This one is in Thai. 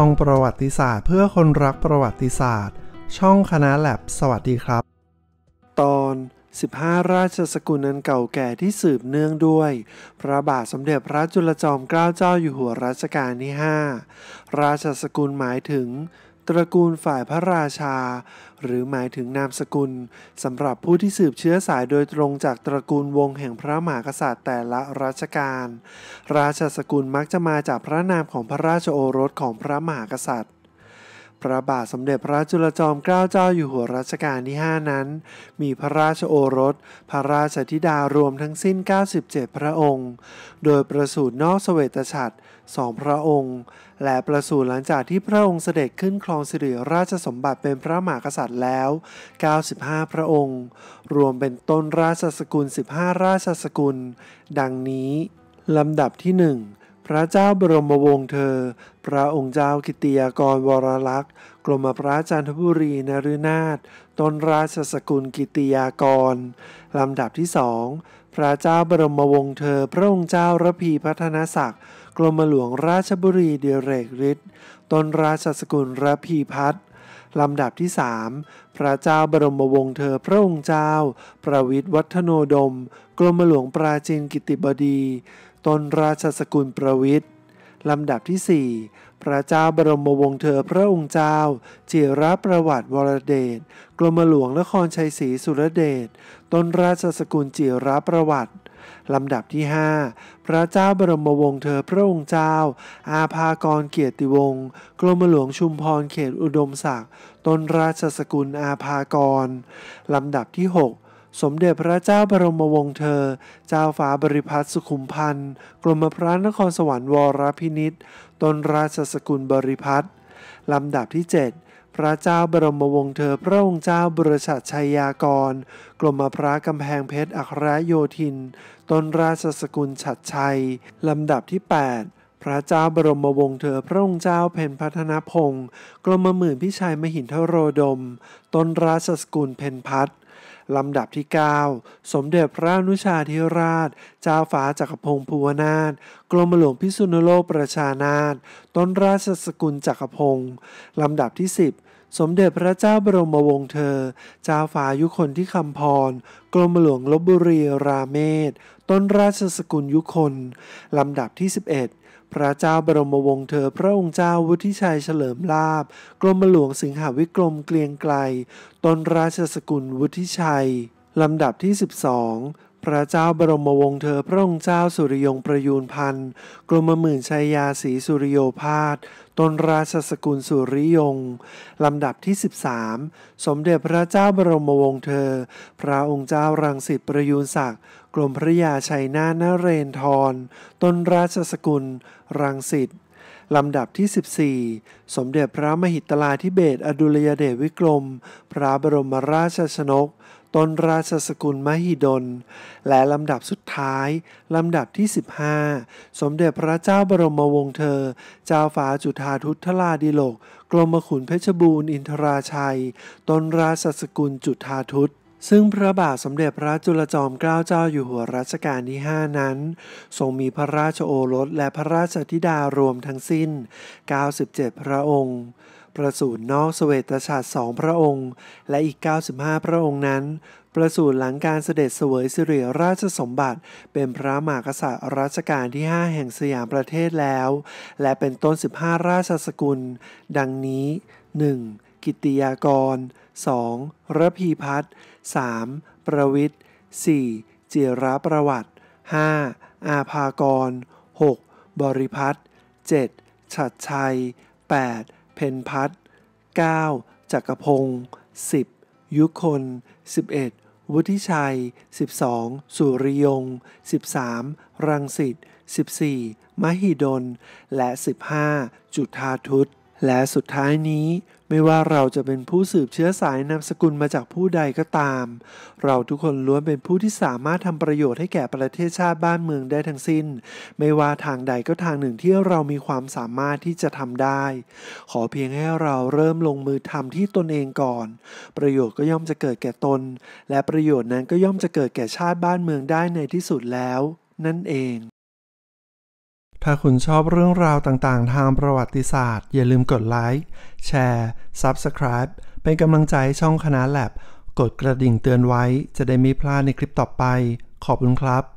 ช่องประวัติศาสตร์เพื่อคนรักประวัติศาสตร์ ช่องคณะแลบสวัสดีครับ ตอน 15 ราชสกุลนั้นเก่าแก่ที่สืบเนื่องด้วยพระบาทสมเด็จพระจุลจอมเกล้าเจ้าอยู่หัวรัชกาลที่ 5 ราชสกุลหมายถึงตระกูลฝ่ายพระราชา หรือหมายถึงนามสกุลสำหรับผู้ที่สืบเชื้อสายโดยตรงจากตระกูลวงแห่งพระมหากษัตริย์แต่ละรัชกาลราชสกุลมักจะมาจากพระนามของพระราชโอรสของพระมหากษัตริย์ พระบาทสมเด็จพระจุลจอมเกล้าเจ้าอยู่หัวรัชกาลที่ 5 นั้น มีพระราชโอรส พระราชธิดารวมทั้งสิ้น 97 พระองค์ โดยประสูตินอกสเสวตฉัตรสองพระองค์และประสูติหลังจากที่พระองค์เสด็จขึ้นครอง สิริราชสมบัติเป็นพระมหากษัตริย์แล้ว 95 พระองค์ รวมเป็นต้นราชสกุล 15 ราชสกุล ดังนี้ลำดับที่ 1 พระเจ้าบรมวงศ์เธอ พระองค์เจ้ากิติยากรวรลักษ์กรมพระจันทบุรีนฤนาถต้นราชสกุลกิติยากร ลำดับที่สองพระเจ้าบรมวงศ์เธอพระองค์เจ้าระพีพัฒนศักดิ์กรมหลวงราชบุรีเดเรกฤทธิ์ต้นราชสกุลระพีพัฒน์ลำดับที่สามพระเจ้าบรมวงศ์เธอพระองค์เจ้า ประวิทย์วัฒโนดมกรมหลวงปราจีนกิติบดีต้นราชสกุลประวิทยลำดับที่4พระเจ้าบรมวงศ์เธอพระองค์เจ้า จิรประวัติวรเดช กรมหลวงนครชัยศรีสุรเดชต้นราชสกุลจิรประวัติ ลำดับที่5พระเจ้าบรมวงศ์เธอพระองค์เจ้าอาภากรเกียรติวงศ์ กรมหลวงชุมพรเขตอุดมศักดิ์ต้นราชสกุลอาภากรลำดับที่6สมเด็จพระเจ้าบรมวงศ์เธอ เจ้าฟ้าบริพัตรสุขุมพันธ์กรมพระนครสวรรค์วรพินิษตนราชสกุลบริพัตร ลำดับที่ 7 พระเจ้าบรมวงศ์เธอ พระองค์เจ้าบริษัทชัยยากร กรมพระกำแพงเพชรอัครโยธิน ตนราชสกุลฉัดชัย ลำดับที่ 8 พระเจ้าบรมวงศ์เธอ พระองค์เจ้าเพนพัฒนพงศ์กรมหมื่นพิชัยมหินทโรดม ตนราชสกุลเพนพัฒน์ลำดับที่ 9 สมเด็จพระนุชาธิราช เจ้าฟ้าจักรพงศ์ภูวนาถ กรมหลวงพิษุณโลกประชานาถต้นราชสกุลจักรพงศ์ลำดับที่ 10 สมเด็จพระเจ้าบรมวงศ์เธอ เจ้าฟ้ายุคนที่คำพร กรมหลวงลบบุรีราเมศต้นราชสกุลยุคนลำดับที่11พระเจ้าบรมวงศ์เธอพระองค์เจ้าวุฒิชัยเฉลิมลาบกรมหลวงสิงหาวิกรมเกลียงไกลต้นราชสกุลวุฒิชัย ลำดับที่ 12พระเจ้าบรมวงศ์เธอพระองค์เจ้าสุริยงประยูนพันธ์กรมหมื่นชัยยาศรีสุริโยพาสตนราชสกุลสุริยงลำดับที่ 13 สมเด็จพระเจ้าบรมวงศ์เธอ พระองค์เจ้ารังสิตประยูนศักดิ์กรมพระยาชัยนาณเรนทรตนราชสกุลรังสิตลำดับที่ 14 สมเด็จพระมหิตลาธิเบศอดุลยเดชวิกรมพระบรมราชชนกตนราชสกุลมหิดล และลำดับสุดท้าย ลำดับที่ 15 สมเด็จพระเจ้าบรมวงศ์เธอ เจ้าฟ้าจุฑาทุทลาดิโลกกรมขุนเพชรบูรณ์อินทราชัยตนราชสกุลจุฑาทุตซึ่งพระบาทสมเด็จพระจุลจอมเกล้าเจ้าอยู่หัวรัชกาลที่ 5 นั้นทรงมีพระราชโอรสและพระราชธิดารวมทั้งสิ้น 97 พระองค์ประสูตินอกสเวตฉัตรสองพระองค์ และอีก 95 พระองค์นั้น ประสูตรหลังการเสด็จเสวยสิริราชสมบัติ เป็นพระมหากษัตริย์รัชกาลที่ 5 แห่งสยามประเทศแล้ว และเป็นต้น 15 ราชสกุล ดังนี้ 1. กิติยากร 2. ระพีพัฒน์ 3. ประวิทย์ 4. จิรประวัติ 5. อาภากร 6. บริพัฒน์ 7. ฉัดชัย 8. เพนพัฒน์9จักรพงศ์10 ยุคน 11 วุฒิชัย 12 สุริยง 13 รังสิต 14 มหิดล และ 15 จุธาทุตและสุดท้ายนี้ไม่ว่าเราจะเป็นผู้สืบเชื้อสายนามสกุลมาจากผู้ใดก็ตาม เราทุกคนล้วนเป็นผู้ที่สามารถทำประโยชน์ให้แก่ประเทศชาติบ้านเมืองได้ทั้งสิ้น ไม่ว่าทางใดก็ทางหนึ่งที่เรามีความสามารถที่จะทำได้ ขอเพียงให้เราเริ่มลงมือทำที่ตนเองก่อน ประโยชน์ก็ย่อมจะเกิดแก่ตน และประโยชน์นั้นก็ย่อมจะเกิดแก่ชาติบ้านเมืองได้ในที่สุดแล้ว นั่นเองถ้าคุณชอบเรื่องราวต่างๆ ทางประวัติศาสตร์ อย่าลืมกดไลค์ แชร์ Subscribe เป็นกำลังใจช่องคณะแลบกดกระดิ่งเตือนไว้ จะได้ไม่พลาดในคลิปต่อไป ขอบคุณครับ